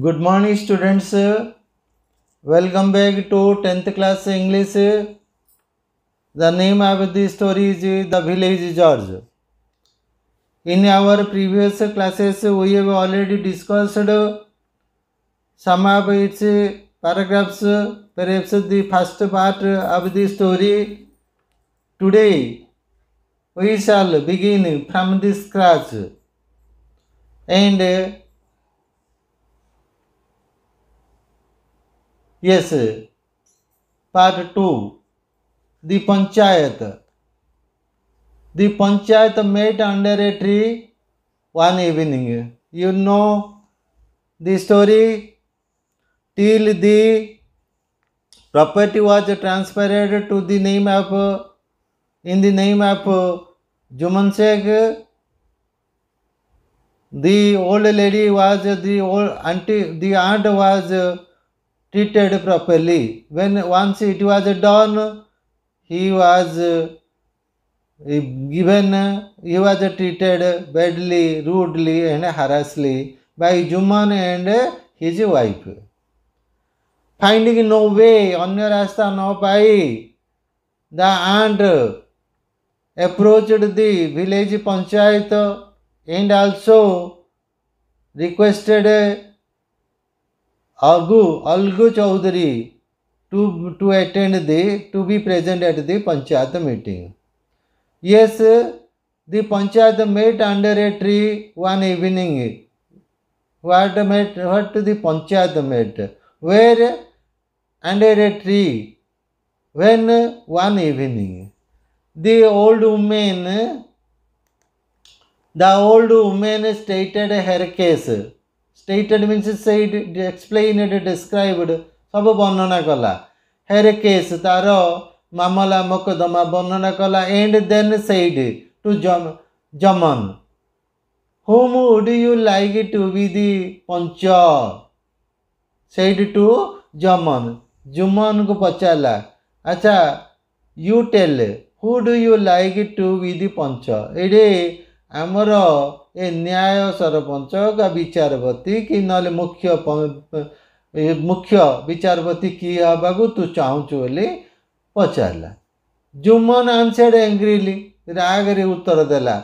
Good morning students welcome back to tenth class English the name of the story is the village judge in our previous classes we have already discussed some of its paragraphs perhaps the first part of the story today we shall begin from the scratch yes part two the panchayat the panchayat met under a tree one evening you know the story till the property was transferred to the name of in the name of Jumman Sheikh the old lady was the old aunty the aunt was treated properly. When once it was done, he was eh, given, he was treated badly, rudely, and harshly by Juman and his wife. Finding no way, anya rasta no pai, the aunt approached the village panchayat and also requested Algu, Algu Chaudhary to, to attend the, to be present at the Panchayat meeting. Yes, the Panchayat met under a tree one evening. What met, what the Panchayat met? Where? Under a tree. When? One evening. The old woman, the old woman stated her case. stated means said explained described ସବୁ ବର୍ଣ୍ଣନା କଲା ହେରେ case ତାର ମାମଲା ମକଦ୍ଦମା ବର୍ଣ୍ଣନା କଲା and then said to Jumman whom would you like to be the panch said to Jumman ଜୁମନ୍କୁ ପଚାରିଲା ଆଚ୍ଛା you tell who do you like to be the panch ଏଇଠି आमर ए न्याय सरपंच का विचारपति कि ना मुख्य मुख्य विचारपति किए हाबाक तू चाहु पचारा जुम्मन आनसेड एंग्रीली रागरी उत्तर देला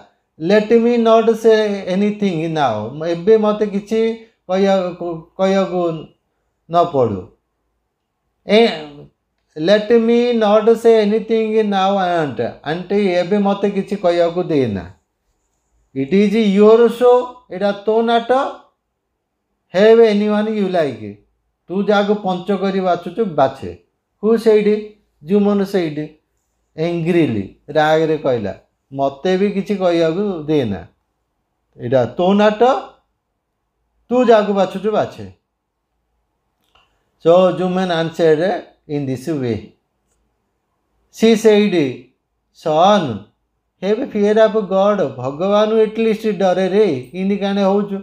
let me not say anything now एबे मते किछि कह कह न पड़ू ए let me not say anything now aunt aunty एबे मते किछि कह देना ইট ইজ ইয়োর শো এটা তো নাটক have anyone you like to যাকে পঞ্চ করি বাছুছু বাছে হু সেইটি জুমন সেইটি এঙ্গ্রিলি রাগরে কইলা মতে বি কিছু কইয়াকু দে না এটা তো নাটক তু যাকে বাছুছু বাছে so Jumman answer in this way she said son ହେ ଫିୟର ଫିୟର୍ ଅଫ୍ ଗଡ଼୍ ଭଗବାନ ଏଟଲିଷ୍ଟ ଡରେ ରେ ଇନି କାଣେ ହେଉଛୁ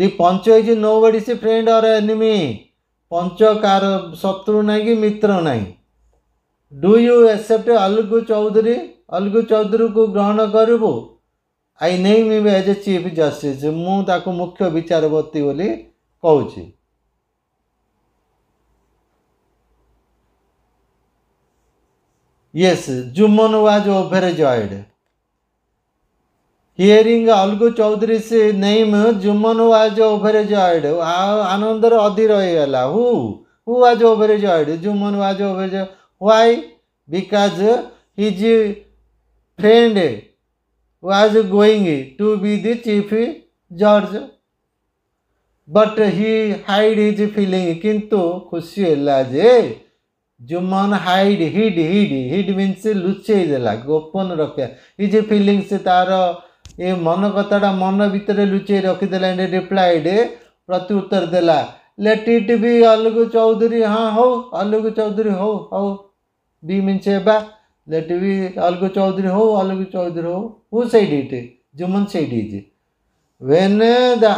ଦି ପଞ୍ଚ ହେଇଛି ନୋ ବଡ଼ି ସେ ଫ୍ରେଣ୍ଡ ଅର୍ ଏନିମି ପଞ୍ଚ କାହାର ଶତ୍ରୁ ନାହିଁ କି ମିତ୍ର ନାହିଁ do you accept Algu Chaudhary Algu ଚୌଧୁରୀକୁ ଗ୍ରହଣ କରିବୁ ଆଇ ନେଇ ମି ଏଜ୍ ଏ ଚିଫ୍ ଜଷ୍ଟିସ୍ ମୁଁ ତାକୁ ମୁଖ୍ୟ ବିଚାରପତି ବୋଲି କହୁଛି Yes, Juman was overjoyed. Hearing Algu Chaudhary's name, Juman was overjoyed. Anandar adhir hoigala. Who? Who was overjoyed? Juman was overjoyed. Why? Because his friend was going to be the chief judge. But he hid his feeling. किंतु खुशी है लाजे Jumman hide hid hid hid mean लुचे देला गोपन रखा ये से तार ये मन कथाटा मन भितर लुचे रखीदेला एंड प्रति उत्तर देला लेट इट भी अलगू चौधरी हाँ हौ अलगु चौधरी हौ हौ बी मीन एबा लेट भी अलगु चौधरी हौ अलगु चौधरी हौ हो से जुम्मन से when the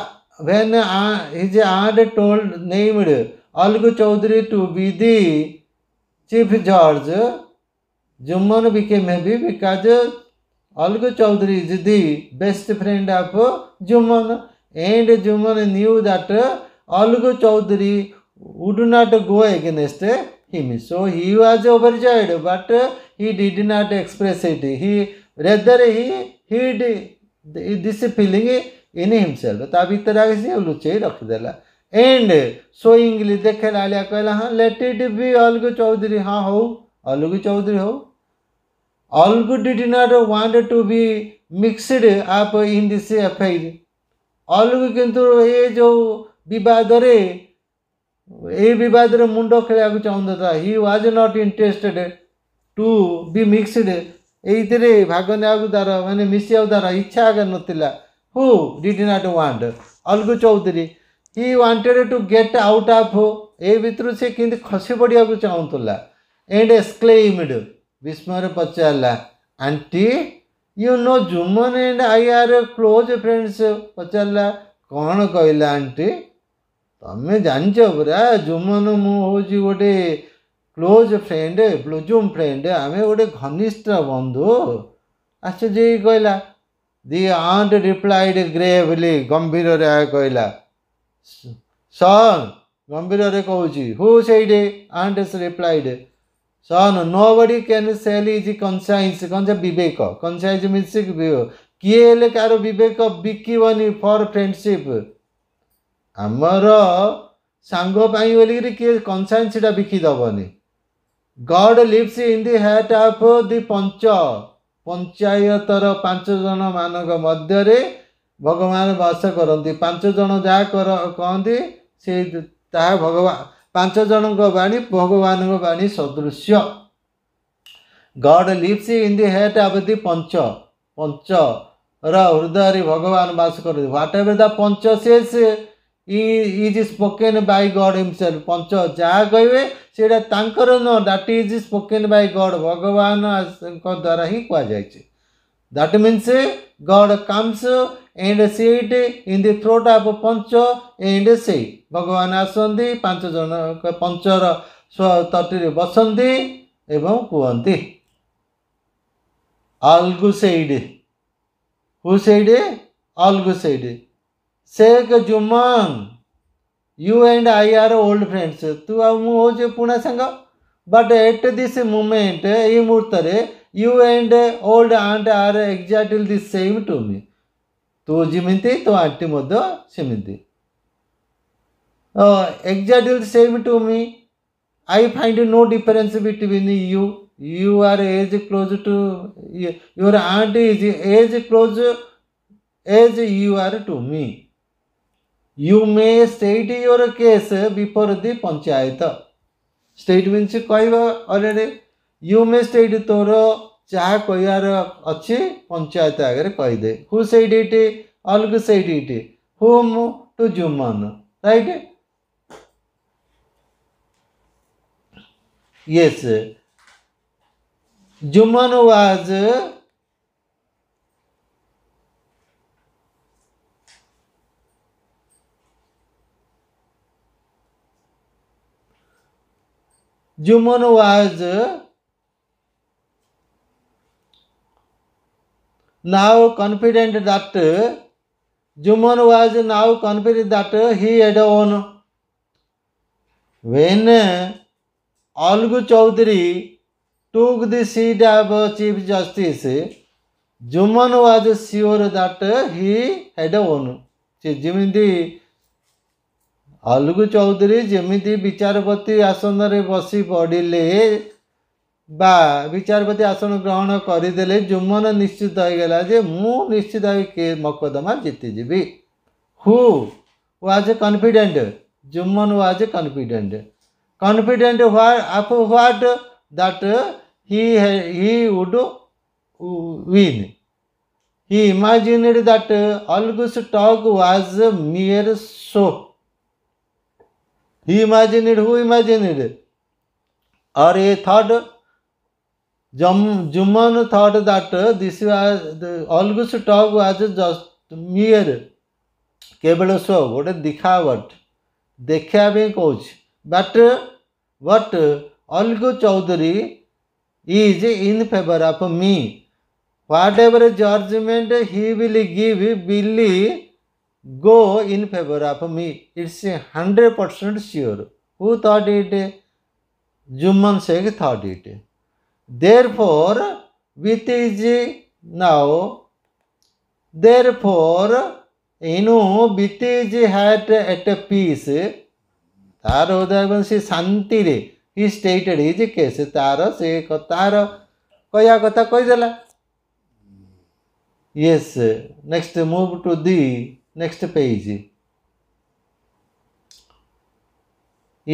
when a his a told named Algu Chaudhary to be the chief जज Jumman became heavy because Algu Chaudhary is the best friend of Jumman and Jumman knew that Algu Chaudhary would not go against him so he was overjoyed but he did not express it he rather he hid this feeling in himself ता भितर आगे सी लुचे रखीदेला and सोइंगली देखे आलिया कहला हाँ let it be Algu Chaudhary हाँ हो अलगू चौधरी हो Algu did not want to be mixed up in this affair Algu किंतु ये जो विवाद रे ए विवाद मुंड खेल चाहता था he was not interested to be mixed ये भाग ने ତାର ମାନେ ମିଶିବାକୁ ତାର ଇଚ୍ଛା ଆଗ ନଥିଲା who did not want Algu Chaudhary he wanted to get out of ଏ ଭିତରୁ ସେ କେମିତି ଖସି ପଡ଼ିବାକୁ ଚାହୁଁଥିଲା ଏଣ୍ଡ ଏକ୍ସକ୍ଲେମ୍ଡ ବିସ୍ମୟରେ ପଚାରିଲା aunty you know Jumman and I are close friends ପଚାରିଲା କ'ଣ କହିଲା ଆଣ୍ଟି ତମେ ଜାଣିଛ ପୁରା ଜୁମନ୍ ମୁଁ ହେଉଛି ଗୋଟେ କ୍ଲୋଜ୍ ଫ୍ରେଣ୍ଡ ବ୍ଲୁଜୁମ୍ ଫ୍ରେଣ୍ଡ ଆମେ ଗୋଟେ ଘନିଷ୍ଠ ବନ୍ଧୁ ଆଶ୍ଚର୍ଯ୍ୟ କହିଲା ଦି ଆଣ୍ଟ ଗ୍ରେ ବୋଲି ଗମ୍ଭୀରରେ କହିଲା ସନ୍ ଗମ୍ଭୀରରେ କହୁଛି who said and replied son nobody can sell his conscience କ'ଣ ଯେ ବିବେକ କନସାଇନ୍ସ ମିନ୍ସ କିଏ ହେଲେ କାହାର ବିବେକ ବିକିବନି ଫର୍ ଫ୍ରେଣ୍ଡସିପ୍ ଆମର ସାଙ୍ଗ ପାଇଁ ବୋଲିକିରି କିଏ କନସାଇନ୍ସ ସେଟା ବିକିଦେବନି God lives in the heart of the panch ପଞ୍ଚାୟତର ପାଞ୍ଚ ଜଣମାନଙ୍କ ମଧ୍ୟରେ ଭଗବାନ ବାସ କରନ୍ତି ପାଞ୍ଚ ଜଣ ଯାହା କର କହନ୍ତି ସେ ତାହା ଭଗବାନ ପାଞ୍ଚ ଜଣଙ୍କ ବାଣୀ ଭଗବାନଙ୍କ ବାଣୀ ସଦୃଶ୍ୟ God lives in the heart of the panch ପଞ୍ଚର ହୃଦୟରେ ଭଗବାନ ବାସ କରନ୍ତି what whatever the panch says is spoken by God himself panch ଯାହା କହିବେ ସେଇଟା ତାଙ୍କର ନୁହଁ that is spoken by God ଭଗବାନଙ୍କ ଦ୍ୱାରା ହିଁ କୁହାଯାଇଛି That means God comes and sit in the throat of Pancho and say, Bhagavan Asundi, Pancho Jonah, Pancho, so Tatri Basundi, Ebon Kuanti. Algu said, Who said it? Algu said, Sake Juman, you and I are old friends. Tu Amuja Puna Sangha. But at this moment, Imurtare, e you and old aunt are exactly the same to me तू जिमती तो aunty मध्य सेमती exactly same to me I find no difference between you you are as close to your aunt is as close as you are to me you may state your case before the panchayat state mean कह already युमेस्ट ये तोर जहाँ कहार अच्छे पंचायत आगे कहीदे who set Algu से हुम to Jumman right yes Jumman was Jumman was now confident that Juman was now confident that he had won. When Algu Chaudhary took the seat of Chief Justice, Juman was sure that he had won. ଯେମିତି ଅଲଗୁ ଚୌଧୁରୀ ଯେମିତି ବିଚାରପତି ଆସନରେ ବସି ପଡ଼ିଲେ विचारपति आसन ग्रहण करदे जुम्मन निश्चित हो गला जे मु निश्चित भाव के मकदमा जीतीजी who was confident Jumman was confident confident of what that he would he imagined that अलगुस टक व्वाज मियर सो हि इमाजिड हु इमाजिड और a third Juman thought that this was the always talk was just mere cable show. What a dikha what? Dekha being coach. But what Olgu Chowdhury is in favor of me. Whatever judgment he will give, will go in favor of me. It's a hundred percent sure. Who thought it? Juman Sheikh thought it. Therefore, with is now. Therefore, in बीतेज heart at a peace तार उदाहरण से शांति रे stated is case तार से तार कहया कथा कहीदेला yes next move to the next page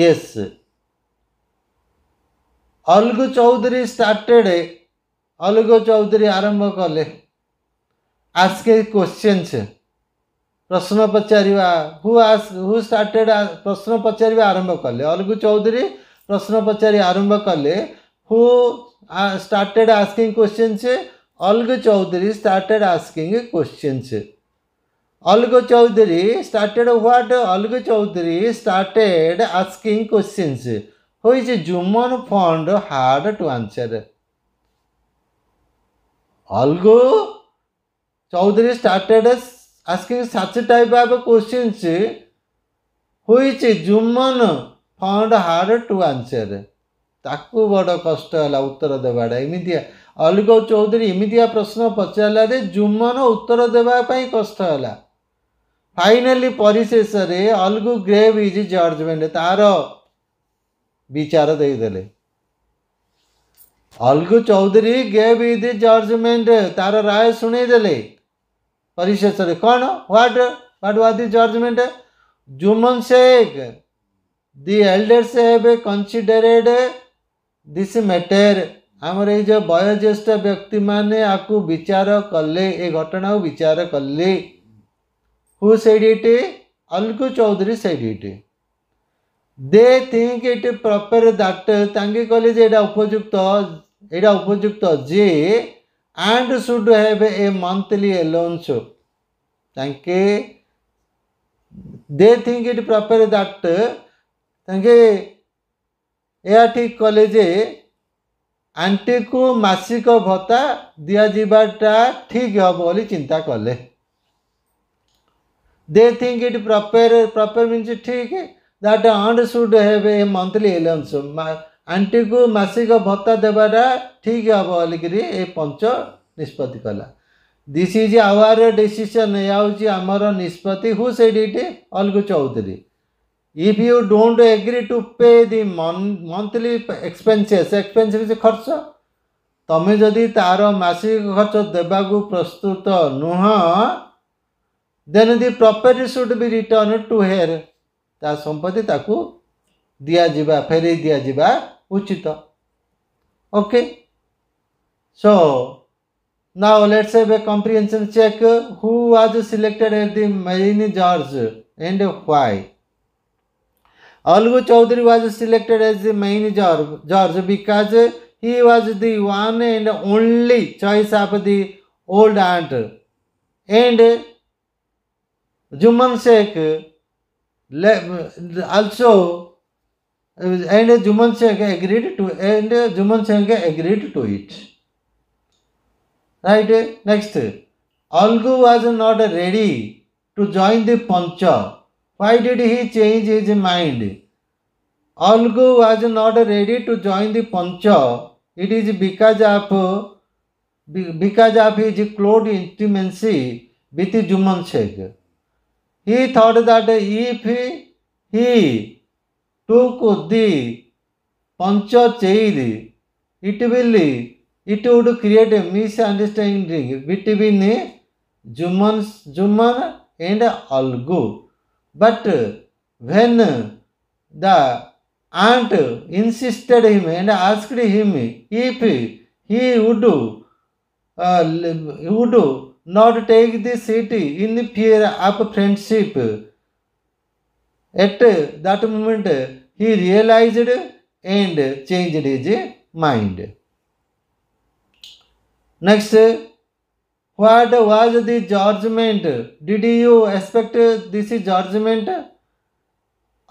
yes Alagu Chaudhary started Alagu Chaudhary आरंभ कले आस्क ए क्वेश्चन्स प्रश्न पचार हु आस् हु स्टार्टेड प्रश्न पचार आरंभ कले अलगु चौधरी प्रश्न पचार आरंभ कले who started asking questions Alagu Chaudhary started asking questions Alagu Chaudhary started what Alagu Chaudhary started asking questions ହୋଇଛି Jumman found hard to answer Alagu Chaudhary started asking such type of questions ହୋଇଛି Jumman found hard to answer ତାକୁ ବଡ଼ କଷ୍ଟ ହେଲା ଉତ୍ତର ଦେବାଟା ଏମିତିଆ ଅଲଗୁ ଚୌଧୁରୀ ଏମିତିଆ ପ୍ରଶ୍ନ ପଚାରିଲା ଯେ ଜୁମନ ଉତ୍ତର ଦେବା ପାଇଁ କଷ୍ଟ ହେଲା ଫାଇନାଲି ପରିଶେଷରେ ଅଲଗୁ ଗ୍ରେଭ୍ ଇଜ୍ ଜଜ୍ମେଣ୍ଟ ତା'ର വിചാരത എഴുതല് Alagu Chaudhary gave in judgement तार राय सुनईदे परिशेष कौन what what was the judgement Jumman Sheikh the elders have considered this matter आमर ये जो बयोज्येष्ठ व्यक्ति मैंने आपको विचार कले ये घटना विचार कले who said it Alagu Chaudhary said they think it proper that তাঙ্কে কলে যে এটা উপযুক্ত এটা উপযুক্ত যে and should have a monthly allowance তাঙ্কে they think it proper that ତାଙ୍କେ ଏହା ଠିକ୍ କଲେ ଯେ ଆଣ୍ଟିକୁ ମାସିକ ଭତ୍ତା ଦିଆଯିବାଟା ଠିକ୍ ହେବ ବୋଲି ଚିନ୍ତା କଲେ they it it proper proper means ଠିକ୍ that aunt should have a monthly allowance ଆଣ୍ଟିକୁ ମାସିକ ଭତ୍ତା ଦେବାଟା ଠିକ୍ ହେବ ବୋଲିକିରି ଏ ପଞ୍ଚ ନିଷ୍ପତ୍ତି କଲା ଦିସ୍ ଇଜ୍ ଆୱାର ଡିସିସନ୍ ଏହା ହେଉଛି ଆମର ନିଷ୍ପତ୍ତି ହୁ ସେଇଠି ଏଠି Alagu Chaudhary if you don't agree to pay the monthly expenses expenses ଖର୍ଚ୍ଚ ତୁମେ ଯଦି ତା'ର ମାସିକ ଖର୍ଚ୍ଚ ଦେବାକୁ ପ୍ରସ୍ତୁତ ନୁହଁ then the property should be return to her ता संपत्ति दिया जीबा फेरे दिया जीबा उचित okay so now let's have a comprehension check who was selected at the मरीन judge and why Alagu Chaudhary was selected as the main judge judge because he was the one and only choice of the old aunt and Jumman Sheikh also and Juman Singh agreed to and Juman Singh agreed to it. Right? Next, Algu was not ready to join the Pancha. Why did he change his mind? Algu was not ready to join the Pancha. It is because of because of his close intimacy with Juman Singh. He thought that if he took the Panchachair, it will it would create a misunderstanding between Jumans, Juman and Algu. But when the aunt insisted him and asked him if he would uh, would not take the seat in fear of friendship. At that moment, he realized and changed his mind. Next, what was the judgment? Did you expect this judgment?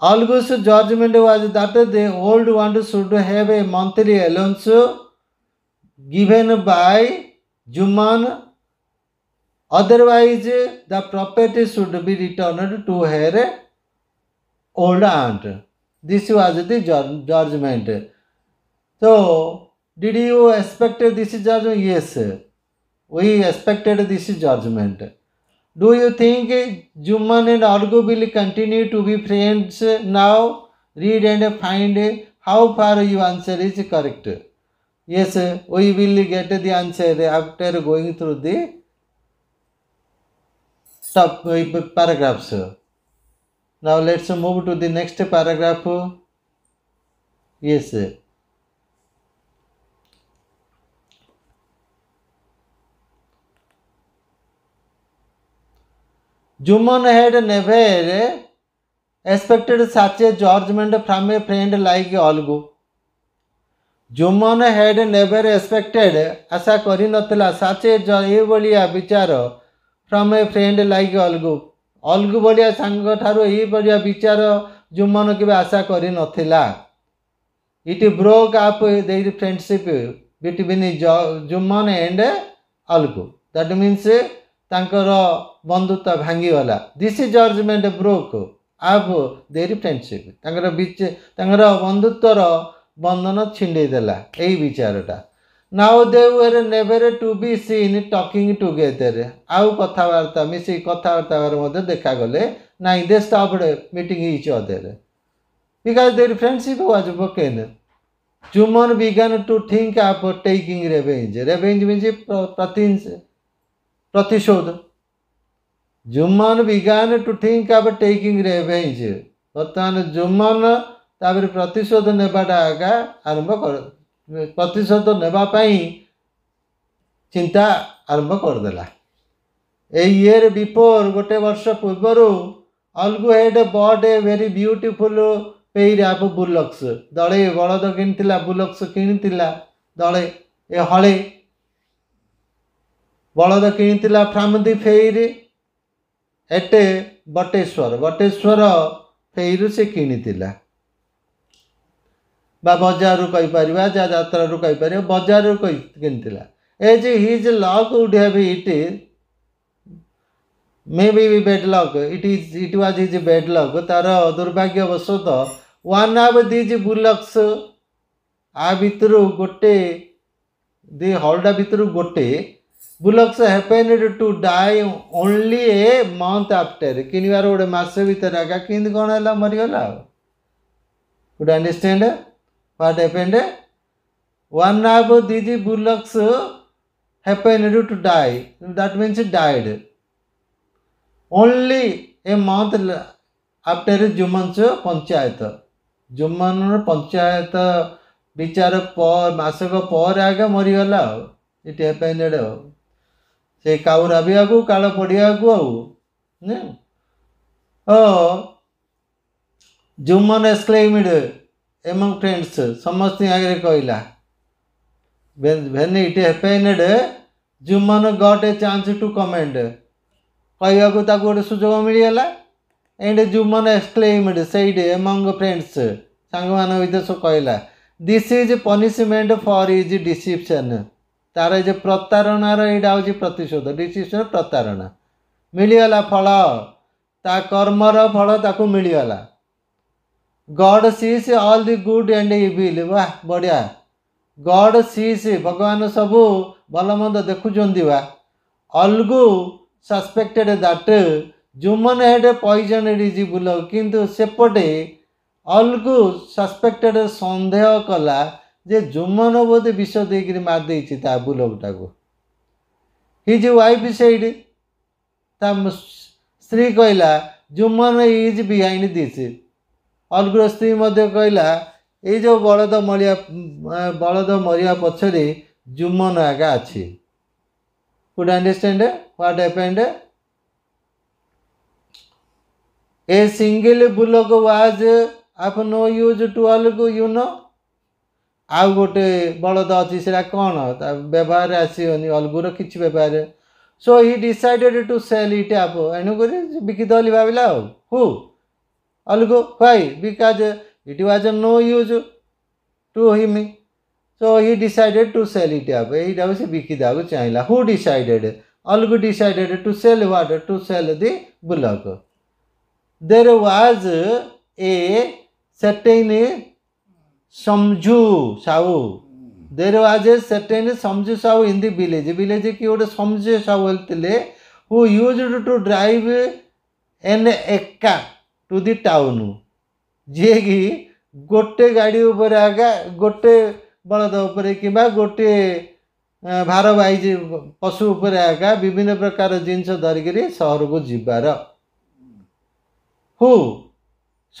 August judgment was that the old one should have a monthly allowance given by Juman Otherwise, the property should be returned to her old aunt. This was the judgment. So, did you expect this judgment? Yes, we expected this judgment. Do you think Juman and Argo will continue to be friends now? Read and find how far your answer is correct. Yes, we will get the answer after going through the sub paragraphs. Now let's move to the next paragraph. Yes. Juman had never expected such a judgment from a friend like Olgo. Jumman had never expected ଆଶା କରିନଥିଲା such ଏଭଳିଆ ବିଚାର from a friend like Alagu Alagu ଭଳିଆ ସାଙ୍ଗ ସାଙ୍ଗଠାରୁ ଏହିଭଳିଆ ବିଚାର ଜୁମନ କେବେ ଆଶା କରିନଥିଲା it broke up the friendship between Jumman and Alagu that means ତାଙ୍କର ବନ୍ଧୁତ୍ୱ ଭାଙ୍ଗିଗଲା this is judgement broke up the friendship ତାଙ୍କର ତାଙ୍କର ବନ୍ଧୁତ୍ୱର ବନ୍ଧନ ଛିଣ୍ଡେଇ ଦେଲା ଏହି ବିଚାରଟା now they were never to be seen talking together ଆଉ କଥାବାର୍ତ୍ତା ମିଶିକି କଥାବାର୍ତ୍ତା ହେବାରେ ମଧ୍ୟ ଦେଖାଗଲେ ନାଇଁ they stopped meeting each other because their friendship was broken Jumman began to think up taking revenge revenge means ପ୍ରତିଶୋଧ Jumman began to think up taking revenge ବର୍ତ୍ତମାନ ଜୁମନ ତାପରେ ପ୍ରତିଶୋଧ ନେବାଟା ଆକା ଆରମ୍ଭ କର ପ୍ରତିଶୋଧ ନେବା ପାଇଁ ଚିନ୍ତା ଆରମ୍ଭ କରିଦେଲା ଏଇ ଇୟର୍ ବିଫୋର୍ ଗୋଟେ ବର୍ଷ ପୂର୍ବରୁ Alagu had bought a very beautiful pair of bullocks ଦଳେ ବଳଦ କିଣିଥିଲା ବୁଲକ୍ସ କିଣିଥିଲା ଦଳେ ଏ ହଳେ ବଳଦ କିଣିଥିଲା ଫ୍ରାମ୍ ଦି ଫେଇର୍ ଏଟେ ବଟେଶ୍ୱର ବଟେଶ୍ୱର ଫେଇରୁ ସେ କିଣିଥିଲା बजार कहींपर जा जतु कहींपर बजार कि as his luck would have it is may be bad luck it is it was his bad luck तार दुर्भाग्यवशत वन आव दिज बुलक्स आ भितर गोटे दि हलडा भितर गोटे bullocks happened to die only a month after किनबार गोटे मस भर कौन है मरीगला गोटे अंडरस्टाण्ड what happened? One of these bullocks happened to die. That means he died. Only a month after Juman's panchayat. Juman panchayat विचार पर मासक पर आगे मरीगला इट हेपेन से काउ रविआकू काल पड़ियाकू आउ ओ जुमन एक्सक्लेमिड among friends ସମସ୍ତଙ୍କ ଆଗରେ କହିଲା when it happened Jumman got a chance to comment କହିବାକୁ ତାକୁ ଗୋଟେ ସୁଯୋଗ ମିଳିଗଲା ଏଣ୍ଡ ଜୁମନ୍ ଏକ୍ସକ୍ଲେମଡ୍ ସେଇଠି ଏମଙ୍ଗ ଫ୍ରେଣ୍ଡସ୍ ସାଙ୍ଗମାନଙ୍କ ଭିତରେ ସବୁ କହିଲା this is punishment for his deception ତା'ର ଏ ଯେ ପ୍ରତାରଣାର ଏଇଟା ହେଉଛି ପ୍ରତିଶୋଧ ଡିସିପ୍ସନ୍ ପ୍ରତାରଣା ମିଳିଗଲା ଫଳ ତା କର୍ମର ଫଳ ତାକୁ ମିଳିଗଲା God sees all the good and evil वाह बढ़िया गॉड सीज भगवान सबू भल मंद देखुं वाह Alagu suspected that human had poison रिजिबुल किंतु सेपटे অলগু সসপেক্টেড সন্দেহ কলা যে জুমন বোধে বিষ দিয়ে মার দিয়েছি তা বুলকটা হিজ ওয়াইফ সেইড তা স্ত্রী কহিলা জুমন ইজ বিহাইন্ড দিস ଅନୁଗୁଳ ସ୍ତ୍ରୀ ମଧ୍ୟ କହିଲା ଏଇ ଯେଉଁ ବଳଦ ମରିବା ବଳଦ ମରିବା ପଛରେ ଜୁମନ ଆଗା ଅଛି could understand what happened a single bullock was of no use to Alagu you know ଆଉ ଗୋଟେ ବଳଦ ଅଛି ସେଇଟା କ'ଣ ତା ବ୍ୟବହାରରେ ଆସିବନି ଅଲଗୁର କିଛି ବ୍ୟବହାର so he decided to sell it off ଏଣୁକରି ବିକିଦେଲି ଭାବିଲା ଆଉ who Alagu why because it was no use to him so he decided to sell it अब यही से बिकिदेक चाहिए who decided Alagu decided to sell what to sell the bullock there was a certain Samjhu Sahu there was a certain Samjhu Sahu in the village village किए गोटे Samjhu Sahu who used to drive an ekka to the town ଯିଏକି ଗୋଟେ ଗାଡ଼ି ଉପରେ ଆଗା ଗୋଟେ ବଳଦ ଉପରେ କିମ୍ବା ଗୋଟିଏ ଭାରବାହୀ ପଶୁ ଉପରେ ଆଗା ବିଭିନ୍ନ ପ୍ରକାର ଜିନିଷ ଧରିକିରି ସହରକୁ ଯିବାର who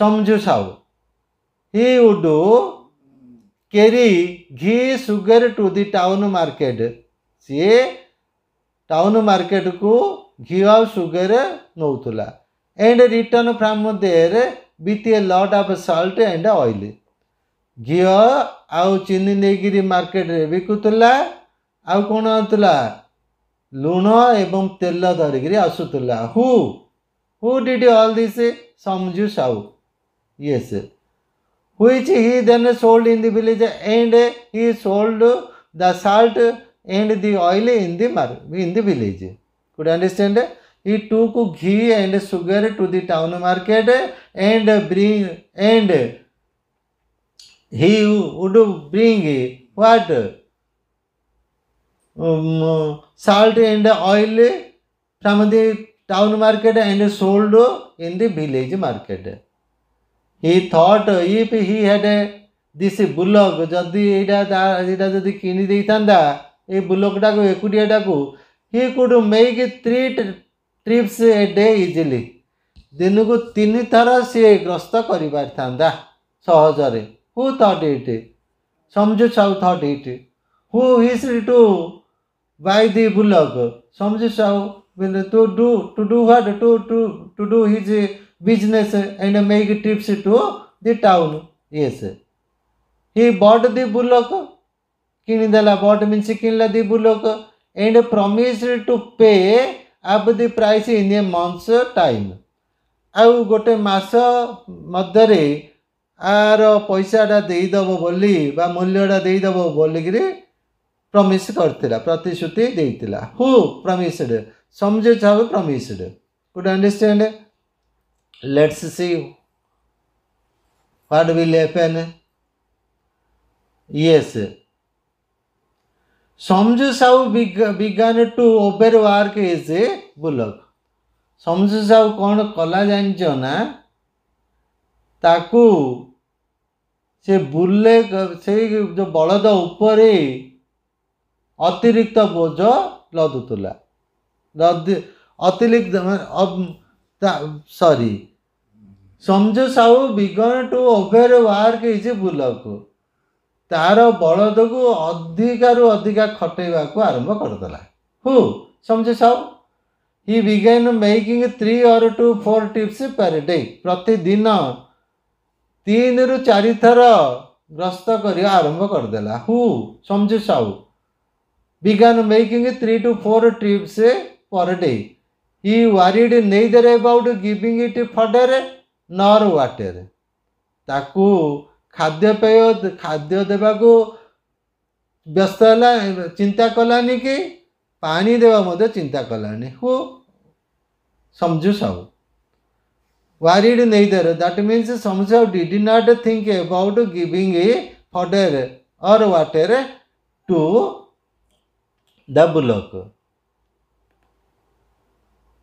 Samjhu Sahu he would carry ghee sugar to the town market ସିଏ ଟାଉନ୍ ମାର୍କେଟ୍କୁ ଘିଅ ଆଉ ସୁଗର ନେଉଥିଲା and return from there with a lot of salt and oil घी आउ चीनी नहीं मार्केट बिकुला आउ कौन आ लुण एवं तेल धरिक आसूला who who did all this Samjhu Sahu ये who is he then sold in village and he sold the salt and the oil in the मार in the village could understand he took ghee and sugar to the town market and bring and he would bring what um, salt and oil from the town market and sold in the village market he thought if he had this bullock যদি এটা এটা যদি কিনি দেইতান্তা এই বুলকটাকে একুটিয়াটাকে he could make three trips a day easily दिन को तीन थर सी ग्रस्त करजरे who थर्ट it समझु Sahu थर्ट it who to by the बुलग समझु Sahu may to do to do what to to to do his business and make trips to the town yes हि but the bullock किनीदेला but mean कि दि bullock and प्रमिज to पे at the price in a month's time ଆଉ ଗୋଟେ ମାସ ମଧ୍ୟରେ ଆର ପଇସାଟା ଦେଇଦେବ ବୋଲି ବା ମୂଲ୍ୟଟା ଦେଇଦେବ ବୋଲିକିରି ପ୍ରମିସ୍ କରିଥିଲା ପ୍ରତିଶ୍ରୁତି ଦେଇଥିଲା ହୁ ପ୍ରମିସ୍ଡ୍ ସମଝେଜ୍ have promised good understand let's see what will happen yes Samaju Sahu ବିଜ୍ଞାନ to over work is a bullock Samaju Sahu କ'ଣ କଲା ଜାଣିଛ ନା ତାକୁ ସେ ବୁଲେ ସେଇ ଯେଉଁ ବଳଦ ଉପରେ ଅତିରିକ୍ତ ବୋଝ ଲଦୁଥିଲା ଅତିରିକ୍ତ sorry Samjhu Sahu began to over overwork ହେଇଛି ବୁଲକ ତାର ବଳଦକୁ ଅଧିକାରୁ ଅଧିକା ଖଟେଇବାକୁ ଆରମ୍ଭ କରିଦେଲା who Samjhu Sahu he began making three or two four trips per day ପ୍ରତିଦିନ ତିନିରୁ ଚାରିଥର ଗ୍ରସ୍ତ କରିବା ଆରମ୍ଭ କରିଦେଲା who Samjhu Sahu began making three to four trips per day he worried neither about giving it fodder nor water ତାକୁ खाद्यपेय खाद्य देवा व्यस्त चिंता कलानी कि पा देवा चिंता कलानी हो समझू सब वारिड नहीं there that mean Samjhu did not think about giving fodder और water to the bullock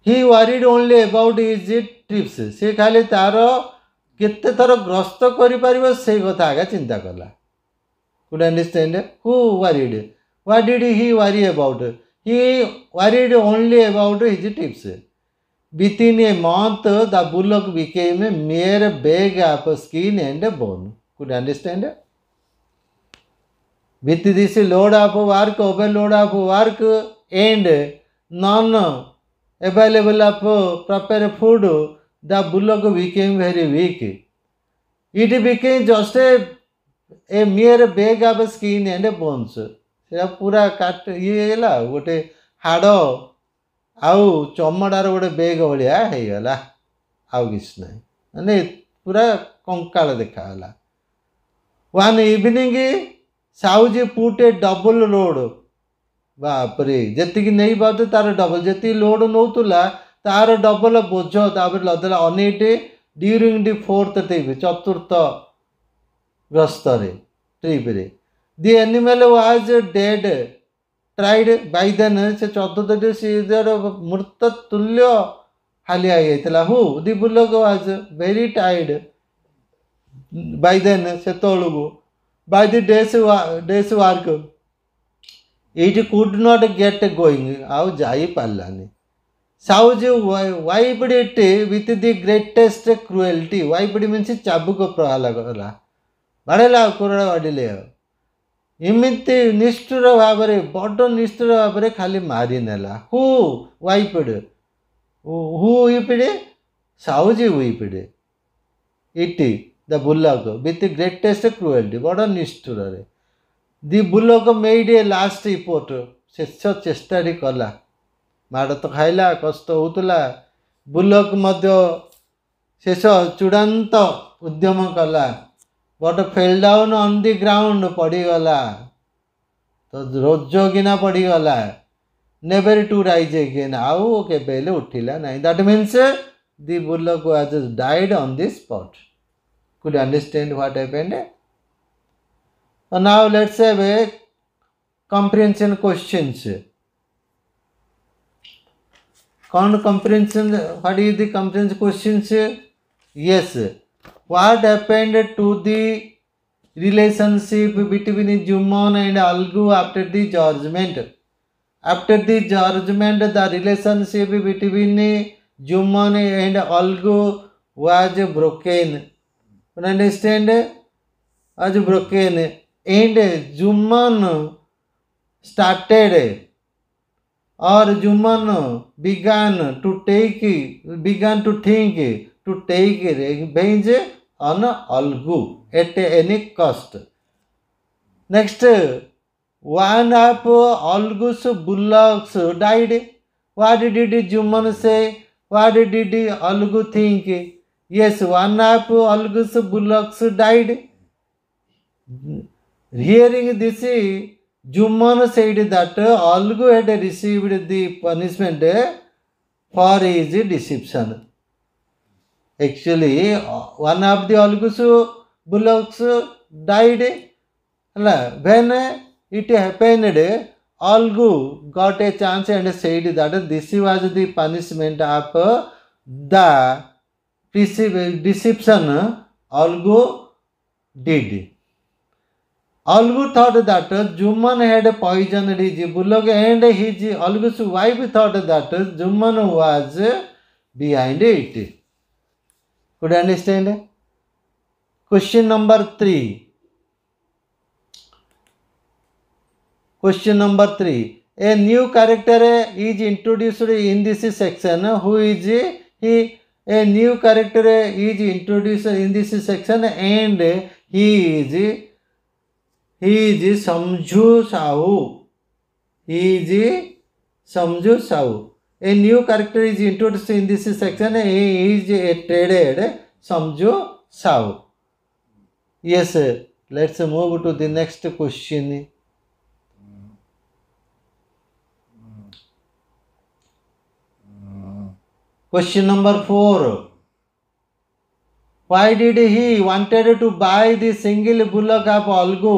he worried only about his it trips से खाली तार କେତେ ଥର ଗ୍ରସ୍ତ କରିପାରିବ ସେଇ କଥା ଆଗା ଚିନ୍ତା କଲା could understand who worried what did he worry about he worried only about his trips Within a month, the bullock became a mere bag of skin and bone. Could understand? With this load of work, overload of work, and none available of proper food, the bullock became very weak. It became just a, a mere bag of skin and bones. ସେଟା ପୁରା କାଟ ଇଏ ହେଇଗଲା ଗୋଟେ ହାଡ଼ ଆଉ ଚମଡ଼ାର ଗୋଟେ bag ଭଳିଆ ହେଇଗଲା ଆଉ କିଛି ନାହିଁ ମାନେ ପୁରା କଙ୍କାଳ ଦେଖାଗଲା one evening Sauji put a double load ବାପରେ ଯେତିକି ନେଇପାରୁଥିଲେ ତାର ଡବଲ୍ ଯେତିକି ଲୋଡ଼୍ ନେଉଥିଲା तार डबल बोझ लदे अनेट ड्यूरींग दि फोर्थ ट्रिप चतुर्थ ग्रस्तर ट्रिप्रे the animal was dead tired by the चतुर्थ ट्रिप सीधर मृत तुल्य हालिया जाइए who the bullock was very टाइड बै दे से तौकू by the day day's work ये कुड नट गेट गोईंग आई पार्लानी Sauji wiped it with the greatest cruelty. Wiped means ಚಾಬುಕ ಪ್ರಹಾರಲ್ಲ ବାଡ଼େଇଲା ଆଉ କୋରଡ଼ା ବାଡ଼ିଲେ ଆଉ ଏମିତି ନିଷ୍ଠୁର ଭାବରେ ବଡ଼ ନିଷ୍ଠୁର ଭାବରେ ଖାଲି ମାରିନେଲା who whipped who whipped Sahuji whipped it the bullock with greatest cruelty ବଡ଼ ନିଷ୍ଠୁରରେ ଦି ବୁଲକ ମେଇଡ଼ ଏ ଲାଷ୍ଟ ଇପୋର୍ଟ ଶେଷ ଚେଷ୍ଟାଟି କଲା ମାଡ଼ ତ ଖାଇଲା କଷ୍ଟ ହେଉଥିଲା ବୁଲକ୍ ମଧ୍ୟ ଶେଷ ଚୂଡ଼ାନ୍ତ ଉଦ୍ୟମ କଲା but fell down on the ground ପଡ଼ିଗଲା ତ ରୋଜଗିନା ପଡ଼ିଗଲା ନେଭେର୍ ଟୁ ରାଇଜ୍ ଏଗେନ୍ ଆଉ କେବେ ହେଲେ ଉଠିଲା ନାହିଁ that means the bullock was died on the spot could understand what happened now let's have a comprehension questions कौन comprehension what is the comprehension question yes what happened to the relationship between Jumman and Alagu after the judgement after the judgement the relationship between Jumman and Alagu was broken understand was broken and Jumman started और जुमन विज्ञान to take विज्ञान to think to take भेज on Alagu at any cost next one of Alagu's bullocks died what did Jumman say what did Alagu think yes one of Alagu's bullocks died hearing this Jumman said that Algu had received the punishment for his deception. Actually, one of the Algu's bullocks died. When it happened, Algu got a chance and said that this was the punishment of the deception Algu did. Algu thought that Juman had poisoned his bullock and his Algu's wife thought that Juman was behind it. Could you understand? Question number three. Question number three. A new character is introduced in this section. Who is he? A new character is introduced in this section and he is he is Samjhu Sahu he is Samjhu Sahu a new character is introduced in this section he is a traded samjo sahu yes let's move to the next question question number 4 why did he wanted to buy the single bullock of algo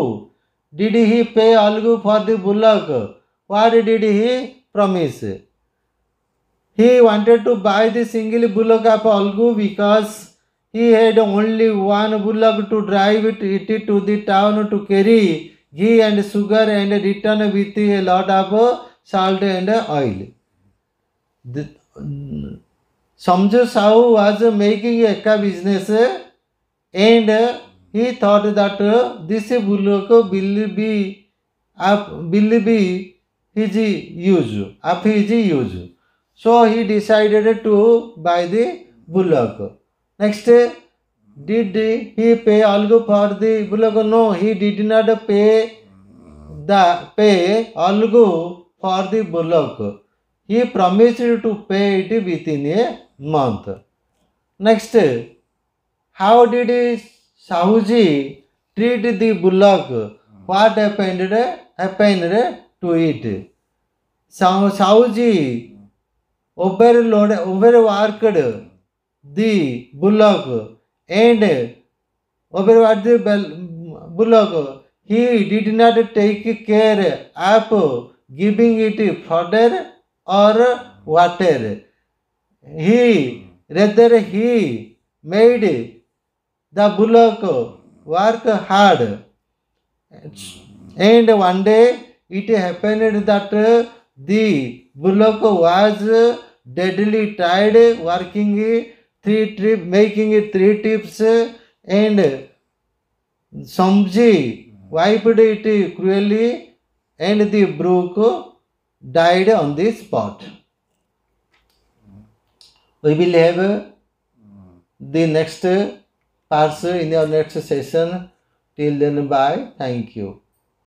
Did he pay algu for the bullock? What did he promise? He wanted to buy the single bullock of algu because he had only one bullock to drive it, to the town to carry ghee and sugar and return with a lot of salt and oil. The, Samju Sahu was making a business and he thought that uh, this bullock will be up will be his use of his use. So he decided to buy the bullock. Next, did he pay algo for the bullock? No, he did not pay the pay algo for the bullock. He promised to pay it within a month. Next, how did he Sahuji treat the bullock. What happened? Happened to it. Sahuji overloaded, overworked the bullock and overworked the bullock. He did not take care of giving it fodder or water. He rather he made the bullock worked hard. And one day it happened that the bullock was deadly tired working three trip making three trips and somji wiped it cruelly and the brook died on the spot. We will have the next parse in our next session. Till then, bye. Thank you.